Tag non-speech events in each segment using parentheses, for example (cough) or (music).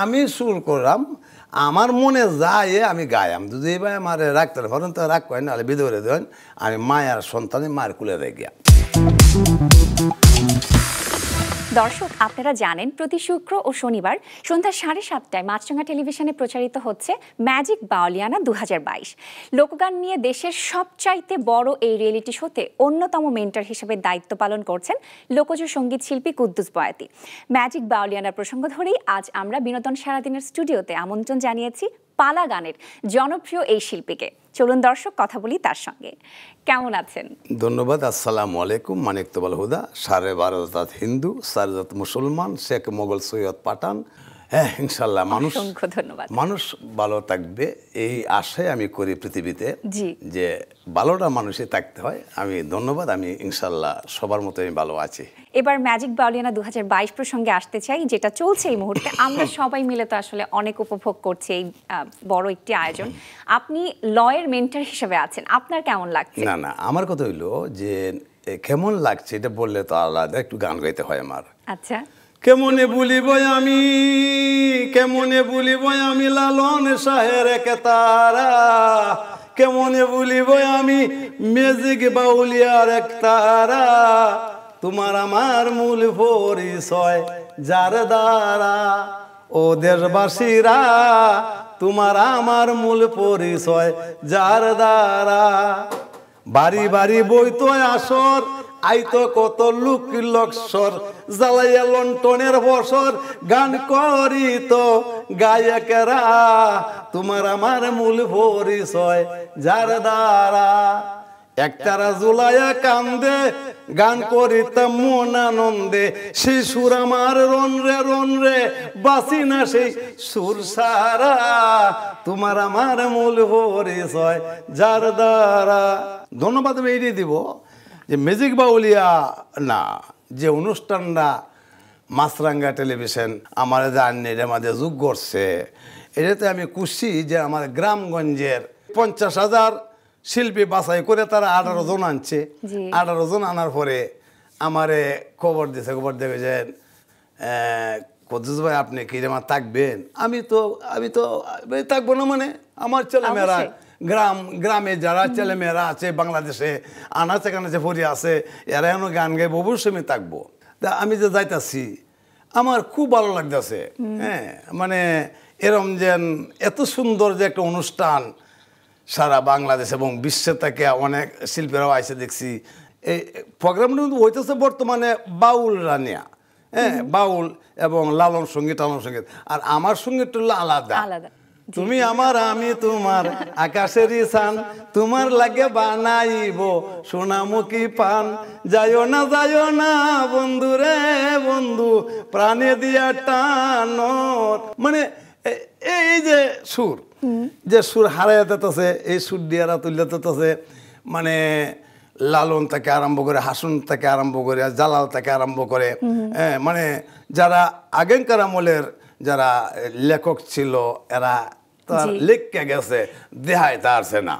আমি সুর করলাম আমার মনে যায় আমি গায়াম যদি এবার আমার রাখতে ভরেন তো রাগ করেন নাহলে বিধরে দেন আমি মায়ার সন্তানে মার কুলে রেগে দর্শক আপনারা জানেন প্রতি শুক্র ও শনিবার সন্ধ্যা সাড়ে সাতটায় মাছরাঙা টেলিভিশনে প্রচারিত হচ্ছে ম্যাজিক বাউলিয়ানা দু লোকগান নিয়ে দেশের সবচাইতে বড় এই রিয়েলিটি শোতে অন্যতম মেন্টার হিসেবে দায়িত্ব পালন করছেন লোকজ সঙ্গীত শিল্পী কুদ্দুস বয়াতি ম্যাজিক বাউলিয়ানার প্রসঙ্গ ধরেই আজ আমরা বিনোদন সারাদিনের স্টুডিওতে আমন্ত্রণ জানিয়েছি পালা গানের জনপ্রিয় এই শিল্পীকে চলুন দর্শক কথা বলি তার সঙ্গে কেমন আছেন ধন্যবাদ আসসালাম আলাইকুম মানিক তোবাল হুদা সারে বারো হিন্দু সারজাত মুসলমান শেখ মোগল সৈয়দ পাঠান হ্যাঁ ইনশাল্লাহ মানুষ ধন্যবাদ মানুষ ভালো থাকবে এই আশায় আমি করি পৃথিবীতে যে ভালোটা মানুষে থাকতে হয় আমি ধন্যবাদ আমি ইনশাল্লাহ সবার মতো আমি ভালো আছি এবার ম্যাজিক বাউলিয়ানা দু বাইশ প্রসঙ্গে আসতে চাই যেটা চলছে এই মুহূর্তে (coughs) আমরা সবাই মিলে তো আসলে অনেক উপভোগ করছি এই বড় একটি আয়োজন (coughs) আপনি লয়ের মেন্টার হিসেবে আছেন আপনার কেমন লাগছে না না আমার কথা হইলো যে কেমন লাগছে এটা বললে তো আলাদা একটু গান গাইতে হয় আমার আচ্ছা কেমনে বই আমি কেমনে বই আমি লালন কে তারা কেমনে বই আমি মেজিক বাউলিয়ার এক তারা তোমার আমার মূল পরিচয় যার দ্বারা ও দেশবাসীরা তোমার আমার মূল পরিচয় যার দ্বারা বাড়ি বাড়ি বইতো আসর আইতো কত লুক সর জ্বালাইয়া লন্টনের বসর গান করিত গায়কেরা তোমার আমার মূল পরিচয় যার দ্বারা একতারা জুলাইয়া কান্দে গান করিতাম মন আনন্দে শিশুর আমার রন রে রন রে বাসি না সেই সুর সারা তোমার আমার মূল পরিচয় যার দ্বারা ধন্যবাদ বেরিয়ে দিব যে মেজিক বাউলিয়া না যে অনুষ্ঠানটা মাছরাঙ্গা টেলিভিশন আমার জানি আমাদের যুগ করছে এটাতে আমি খুশি যে আমার গ্রামগঞ্জের পঞ্চাশ হাজার শিল্পী বাছাই করে তারা আঠারো জন আনছে আঠারো জন আনার পরে আমারে খবর দিছে খবর দেবে যে কদ্দুস ভাই আপনি কি আমার থাকবেন আমি তো আমি তো থাকবো না মানে আমার ছেলেমেয়েরা গ্রাম গ্রামে যারা ছেলেমেয়েরা আছে বাংলাদেশে আনাচে কানাচে ভরি আছে এরা এমন গান গাইব অবশ্যই আমি থাকবো তা আমি যে যাইতাছি আমার খুব ভালো লাগতেছে হ্যাঁ মানে এরম যেন এত সুন্দর যে একটা অনুষ্ঠান সারা বাংলাদেশ এবং বিশ্বে থেকে অনেক শিল্পীরাও আইসে দেখছি এই প্রোগ্রামটা কিন্তু হইতেছে বর্তমানে বাউল রানিয়া হ্যাঁ বাউল এবং লালন সঙ্গীত লালন সঙ্গীত আর আমার সঙ্গীত আলাদা আলাদা তুমি আমার আমি তোমার আকাশের ইসান তোমার লাগে বানাইব সোনামুখী পান যাইও না যাইও না বন্ধু রে বন্ধু প্রাণে দিয়া টান মানে এই যে সুর যে সুর হারাইয়া যেতেছে এই সুর দিয়ারা তুলে যেতেছে মানে লালন থেকে আরম্ভ করে হাসুন থেকে আরম্ভ করে জালাল থেকে আরম্ভ করে হ্যাঁ, মানে যারা আগেকার আমলের যারা লেখক ছিল এরা তার লিখকে গেছে দেহায় তার না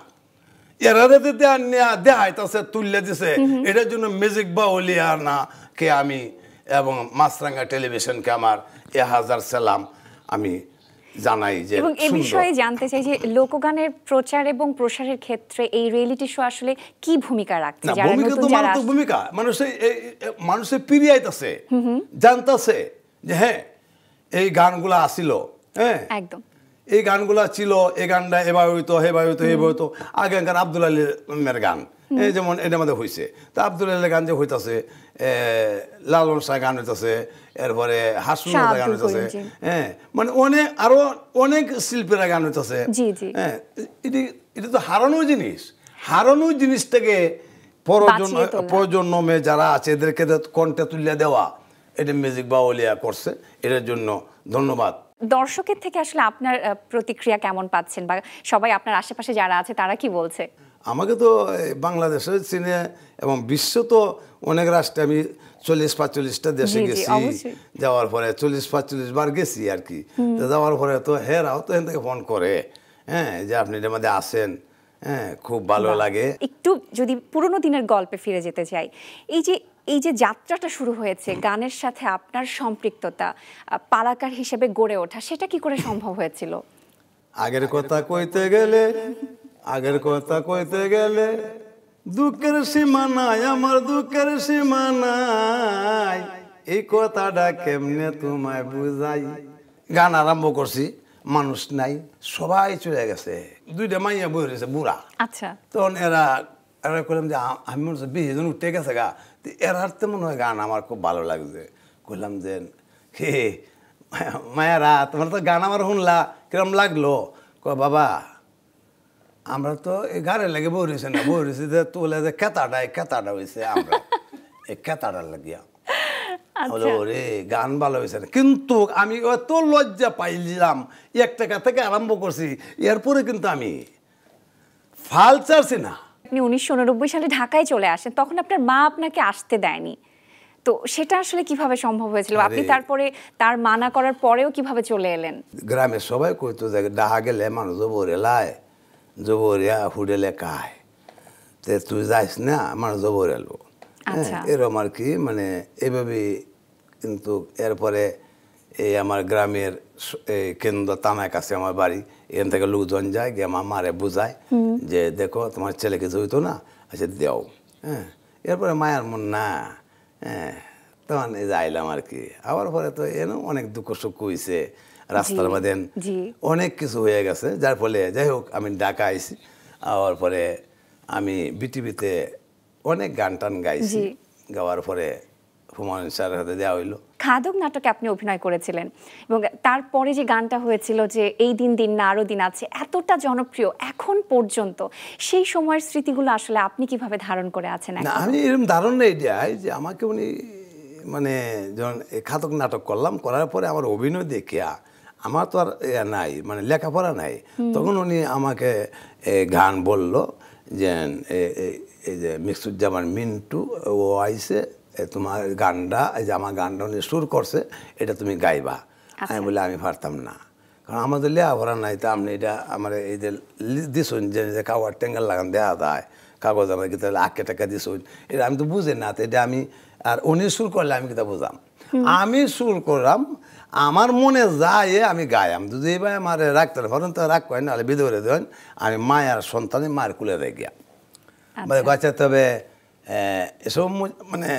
এরা যদি নেয়া দেহায় তাছে তুললে দিছে এটার জন্য মিউজিক বা আর না কে আমি এবং মাছরাঙ্গা টেলিভিশনকে আমার এ হাজার সালাম আমি জানাই যে এবং এ বিষয়ে জানতে চাই যে লোকগানের প্রচার এবং প্রসারের ক্ষেত্রে এই রিয়েলিটি শো আসলে কি ভূমিকা রাখছে যারা ভূমিকা মানুষে মানুষে পিরিয়াইতাছে জানতাছে যে হ্যাঁ এই গানগুলো আসিল হ্যাঁ একদম এই গানগুলো ছিল এই গানটা এবার হইতো হেবার হইতো হেবার হইতো আগেকার আব্দুল আলিমের গান এই যেমন এটা মধ্যে হয়েছে তা আব্দুল আলের গান যে হইতাছে লালন শাহ গান হইতাছে এরপরে হাসমুদা গান হইতাছে হ্যাঁ মানে অনেক আরো অনেক শিল্পীরা গান হইতাছে হ্যাঁ এটি এটা তো হারানো জিনিস হারানো জিনিসটাকে প্রজন্ম প্রজন্মে যারা আছে এদেরকে কণ্ঠে তুলিয়া দেওয়া এটা মিউজিক বাউলিয়া করছে এটার জন্য ধন্যবাদ দর্শকের থেকে আসলে আপনার প্রতিক্রিয়া কেমন পাচ্ছেন বা সবাই আপনার আশেপাশে যারা আছে তারা কি বলছে আমাকে তো বাংলাদেশে চীনে এবং বিশ্ব তো অনেক রাষ্ট্রে আমি চল্লিশ পাঁচচল্লিশটা দেশে গেছি যাওয়ার পরে চল্লিশ পাঁচচল্লিশ বার গেছি আর কি যাওয়ার পরে তো হেরাও তো এখান থেকে ফোন করে হ্যাঁ যে আপনি এটার মধ্যে আসেন হ্যাঁ খুব ভালো লাগে একটু যদি পুরনো দিনের গল্পে ফিরে যেতে চাই এই যে এই যে যাত্রাটা শুরু হয়েছে গানের সাথে আপনার সম্পৃক্ততা পালাকার হিসেবে গড়ে ওঠা সেটা কি করে সম্ভব হয়েছিল আগের কথা কইতে গেলে আগের কথা কইতে গেলে দুঃখের সীমানায় আমার দুঃখের সীমানায় এই কথাটা কেমনে তোমায় বুঝাই গান আরম্ভ করছি মানুষ নাই সবাই চলে গেছে দুইটা মাইয়া বই রয়েছে বুড়া আচ্ছা তখন এরা এরা করলাম যে আমি মনে হচ্ছে বিশ জন উঠে গেছে গা তো এর হারতে মনে হয় গান আমার খুব ভালো লাগছে করলাম যে হে মায়ারা তোমার তো গান আমার শুনলা কিরম লাগলো ক বাবা আমরা তো এই গাড়ি লাগে বই রয়েছে না বই রয়েছে যে তোলে যে কেতাটা এই কেতাটা হয়েছে আমরা এই কেতাটা লাগিয়া বলো আচ্ছা। গান ভালো হয়েছে না কিন্তু আমি এত লজ্জা পাইলাম এক টাকা থেকে আরম্ভ করছি এরপরে কিন্তু আমি ফাল চারছি না আপনি উনিশশো সালে ঢাকায় চলে আসেন তখন আপনার মা আপনাকে আসতে দেয়নি তো সেটা আসলে কিভাবে সম্ভব হয়েছিল আপনি তারপরে তার মানা করার পরেও কিভাবে চলে এলেন গ্রামের সবাই করতো দেখ ডাহা গেলে মানুষ জবর এলায় জবর হুডেলে কায় তে তুই যাইস না মানুষ জবর এলো হ্যাঁ, আচ্ছা। এরম আর কি মানে এভাবে কিন্তু এরপরে এই আমার গ্রামের কেন্দ্র তামাক কাছে আমার বাড়ি এখান থেকে লোকজন যায় গিয়ে আমার মারে বোঝায় যে দেখো তোমার ছেলে কিছু হইতো না আচ্ছা দেও হ্যাঁ এরপরে মায়ের মন না হ্যাঁ তখন যাইলাম আর কি আবার পরে তো এন অনেক দুঃখ সুখ হয়েছে রাস্তার মধ্যে অনেক কিছু হয়ে গেছে যার ফলে যাই হোক আমি ঢাকা আইসি আবার পরে আমি বিটিভিতে অনেক গান টান গাইছি গাওয়ার পরে হুমায়ুন স্যার হাতে দেওয়া হইলো খাদক নাটকে আপনি অভিনয় করেছিলেন এবং তারপরে যে গানটা হয়েছিল যে এই দিন দিন না আরো দিন আছে এতটা জনপ্রিয় এখন পর্যন্ত সেই সময়ের স্মৃতিগুলো আসলে আপনি কিভাবে ধারণ করে আছেন আমি এরকম ধারণ নেই এটাই যে আমাকে উনি মানে যখন খাতক নাটক করলাম করার পরে আমার অভিনয় দেখিয়া আমার তো আর নাই মানে লেখাপড়া নাই তখন উনি আমাকে গান বলল যে এই যে মিক্সুজ্জামান মিন্টু ও আইসে তোমার গানটা যে আমার গানটা উনি সুর করছে এটা তুমি গাইবা আচ্ছা। আমি বলে আমি পারতাম না কারণ আমাদের লেয়া ভরা নাই তা আপনি এটা আমার এই যে দিছুন যে কাগজ টেঙ্গাল লাগান দেওয়া দেয় কাগজ আমার কিন্তু আঁকে টাকা দিছুন এটা আমি তো বুঝি না তো এটা আমি আর উনি সুর করলে আমি কিতা বুঝাম আমি সুর করলাম আমার মনে যায় আমি গায়াম যদি এবার আমার রাখতে পারেন তো রাগ করেন নাহলে বিধরে দেন আমি মায়ের সন্তানে মায়ের কুলে রে গিয়া আচ্ছা তবে এসব মানে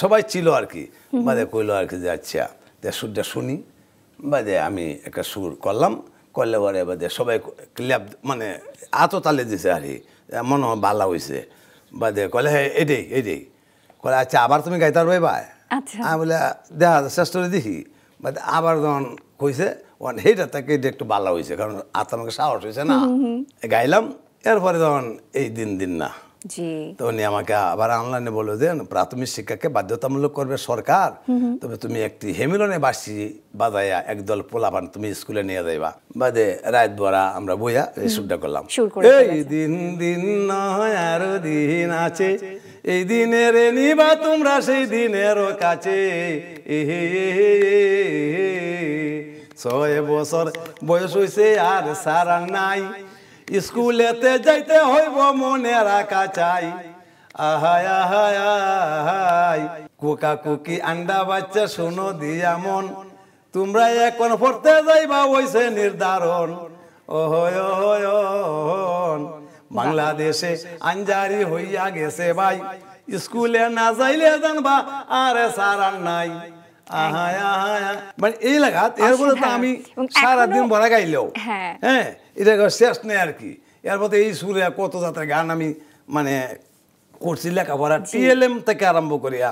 সবাই ছিল আর কি বাদে কইলো আর কি যে আচ্ছা যে সুরটা শুনি বাদে আমি একটা সুর করলাম করলে পরে বাদে সবাই ক্ল্যাপ মানে আতো তালে দিছে আর কি মনে হয় ভালো হয়েছে বাদে কলে হ্যাঁ এটাই এটাই কলে আচ্ছা আবার তুমি গাইতে পারবে বা আচ্ছা। আমি বলে দেখা শেষ করে দেখি বাদে আবার যখন কইছে সেইটা তাকে এটা একটু ভালো হয়েছে কারণ আত্মাকে সাহস হয়েছে না গাইলাম এরপরে তখন এই দিন দিন না তো উনি আমাকে আবার অনলাইনে বললো যে প্রাথমিক শিক্ষাকে বাধ্যতামূলক করবে সরকার তবে তুমি একটি হেমিলনে বাসি বাজাইয়া একদল পোলাপান তুমি স্কুলে নিয়ে যাইবা বাদে রাত বরা আমরা বইয়া এই সুরটা করলাম এই দিন দিন নয় আরো দিন আছে এই দিনের নিবা তোমরা সেই দিনেরও কাছে ছয় বছর বয়স হয়েছে আর সারা নাই স্কুলেতে যাইতে হইব মনে রাখা চাই আহায় আহায় আহায় কুকা কুকি আন্ডা বাচ্চা শোনো দিয়া মন তোমরা এখন পড়তে যাইবা ওইছে নির্ধারণ ওহয় ওহয় বাংলাদেশে আঞ্জারি হইয়া গেছে ভাই স্কুলে না যাইলে জানবা আরে সারান নাই মানে এই লাগাত এরপরে তো আমি গাইলেও হ্যাঁ, হ্যাঁ এটা শেষ নেই আর কি এই সুরে কত যাত্রা গান আমি মানে করছি লেখাপড়া টিএলএম থেকে আরম্ভ করিয়া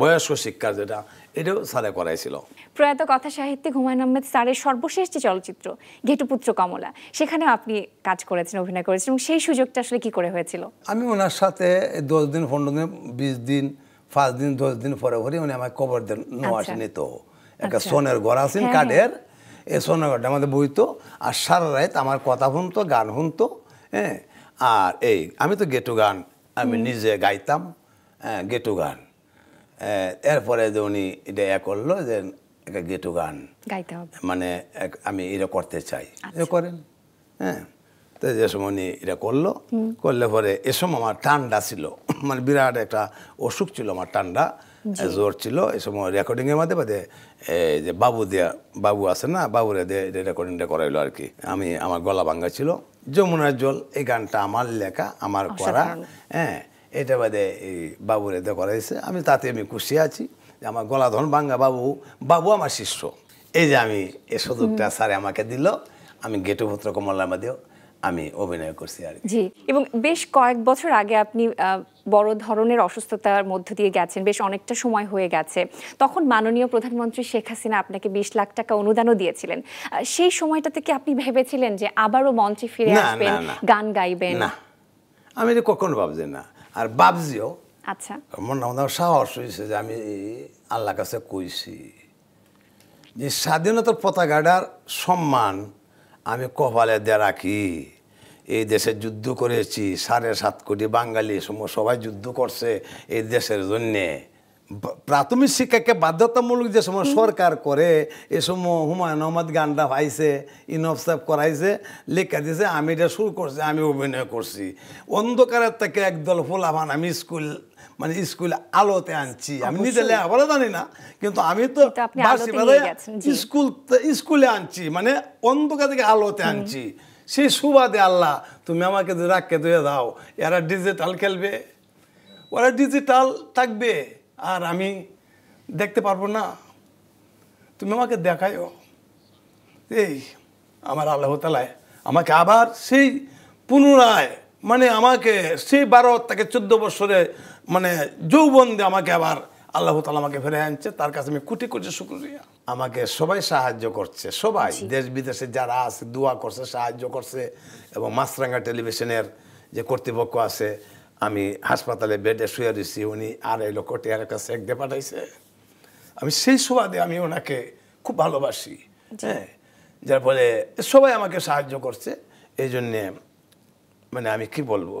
বয়স্ক শিক্ষা যেটা এটাও স্যারে করাইছিল প্রয়াত কথা সাহিত্যিক হুমায়ুন আহমেদ স্যারের সর্বশেষ যে চলচ্চিত্র ঘেটুপুত্র কমলা সেখানে আপনি কাজ করেছেন অভিনয় করেছেন এবং সেই সুযোগটা আসলে কি করে হয়েছিল আমি ওনার সাথে দশ দিন পনেরো দিন বিশ দিন পাঁচ দিন দশ দিন পরে পরে উনি আমাকে কবর দেন নোয়াশ আচ্ছা। নিত একটা আচ্ছা। সোনের ঘর আছেন হ্যাঁ, কাঠের এই সোনের ঘরটা আমাদের বইতো আর সারা রাত আমার কথা শুনতো গান শুনতো হ্যাঁ আর এই আমি তো গেটু গান আমি নিজে গাইতাম হ্যাঁ গেটু গান এরপরে যে উনি এটা এ করলো যে একটা গেটু গান মানে আমি এটা করতে চাই আচ্ছা। করেন হ্যাঁ তো জেসমণি এটা করলো করলে পরে এসম আমার ঠান্ডা ছিল মানে বিরাট একটা অসুখ ছিল আমার ঠান্ডা জোর ছিল এসময় সময় রেকর্ডিংয়ের মাঝে বাদে যে বাবু দিয়া বাবু আছে না বাবুরে দিয়ে রেকর্ডিংটা করাইলো আর কি আমি আমার গলা ভাঙ্গা ছিল যমুনার জল এই গানটা আমার লেখা আমার করা হ্যাঁ এটা বাদে এই বাবুরে দিয়ে করাইছে আমি তাতে আমি খুশি আছি আমার গলা ধন ভাঙ্গা বাবু বাবু আমার শিষ্য এই যে আমি এ সুযোগটা স্যারে আমাকে দিল আমি গেটু কমলার কমল্লা আমি অভিনয় করছি আর জি এবং বেশ কয়েক বছর আগে আপনি বড় ধরনের অসুস্থতার মধ্য দিয়ে গেছেন বেশ অনেকটা সময় হয়ে গেছে তখন মাননীয় প্রধানমন্ত্রী শেখ হাসিনা আপনাকে বিশ লাখ টাকা অনুদানও দিয়েছিলেন সেই সময়টাতে কি আপনি ভেবেছিলেন যে আবারও মঞ্চে ফিরে আসবেন গান গাইবেন না আমি তো কখনো ভাবছি না আর ভাবছিও আচ্ছা মনে আমার সাহস হয়েছে যে আমি আল্লাহ কাছে কইছি যে স্বাধীনতার পতাকাটার সম্মান আমি কপালে দিয়ে রাখি এই দেশে যুদ্ধ করেছি সাড়ে সাত কোটি বাঙালি সবাই যুদ্ধ করছে এই দেশের জন্যে প্রাথমিক শিক্ষাকে বাধ্যতামূলক যে সময় সরকার করে এ সময় হুমায়ুন আহমদ গানটা পাইছে ইনফসাফ করাইছে লেখা দিয়েছে আমি এটা শুরু করছি আমি অভিনয় করছি অন্ধকারের থেকে একদল ফোলাফান আমি স্কুল মানে স্কুল আলোতে আনছি আমি নিজে লেখাপড়া জানি না কিন্তু আমি তো স্কুল স্কুলে আনছি মানে অন্ধকার থেকে আলোতে আনছি সেই সুবাদে আল্লাহ তুমি আমাকে রাখকে ধুয়ে দাও এরা ডিজিটাল খেলবে ওরা ডিজিটাল থাকবে আর আমি দেখতে পারবো না তুমি আমাকে দেখাইও এই আমার আল্লাহ তালায় আমাকে আবার সেই পুনরায় মানে আমাকে সেই বারো থেকে চোদ্দ বছরে মানে যৌবন আমাকে আবার আল্লাহ তালা আমাকে ফেরে আনছে তার কাছে আমি কোটি কোটি শুক্রিয়া আমাকে সবাই সাহায্য করছে সবাই দেশ বিদেশে যারা আছে দোয়া করছে সাহায্য করছে এবং মাছরাঙ্গা টেলিভিশনের যে কর্তৃপক্ষ আছে আমি হাসপাতালে বেডে শুয়ে দিছি উনি আর এই লোকটি আর কাছে একদে পাঠাইছে আমি সেই সুবাদে আমি ওনাকে খুব ভালোবাসি হ্যাঁ যার ফলে সবাই আমাকে সাহায্য করছে এই জন্যে মানে আমি কি বলবো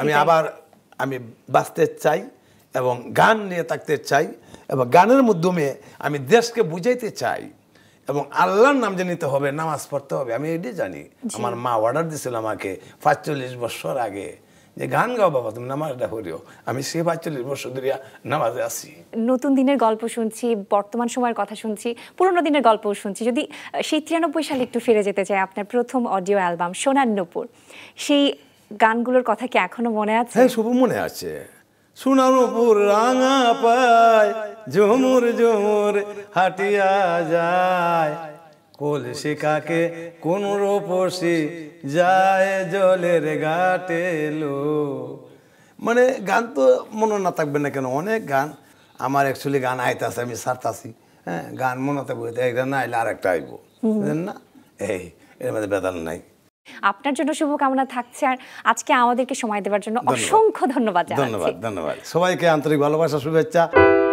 আমি আবার আমি বাঁচতে চাই এবং গান নিয়ে থাকতে চাই এবং গানের মাধ্যমে আমি দেশকে বুঝাইতে চাই এবং আল্লাহর নাম জানিতে হবে নামাজ পড়তে হবে আমি এটাই জানি আমার মা অর্ডার দিছিল আমাকে পাঁচচল্লিশ বছর আগে যে গান গাও বাবা তুমি নামাজটা করিও আমি সে পাঁচচল্লিশ বছর ধরিয়া নামাজে আছি নতুন দিনের গল্প শুনছি বর্তমান সময়ের কথা শুনছি পুরনো দিনের গল্প শুনছি যদি সেই তিরানব্বই সালে একটু ফিরে যেতে চাই আপনার প্রথম অডিও অ্যালবাম সোনার সেই গানগুলোর কথা কি এখনো মনে আছে হ্যাঁ সব মনে আছে সুনামপুর রাঙা পায় ঝুমুর ঝুমুর হাটিয়া যায় কলসি কাকে কোন রোপসি যায় জলের ঘাটে লো মানে গান তো মনে না থাকবে না কেন অনেক গান আমার অ্যাকচুয়ালি গান আইতাছে আমি সারতাছি হ্যাঁ গান মনে থাকবে একটা না আইলে আর একটা আইব বুঝলেন না এই এর মধ্যে বেদান নাই আপনার জন্য শুভকামনা থাকছে আর আজকে আমাদেরকে সময় দেওয়ার জন্য অসংখ্য ধন্যবাদ ধন্যবাদ ধন্যবাদ সবাইকে আন্তরিক ভালোবাসা শুভেচ্ছা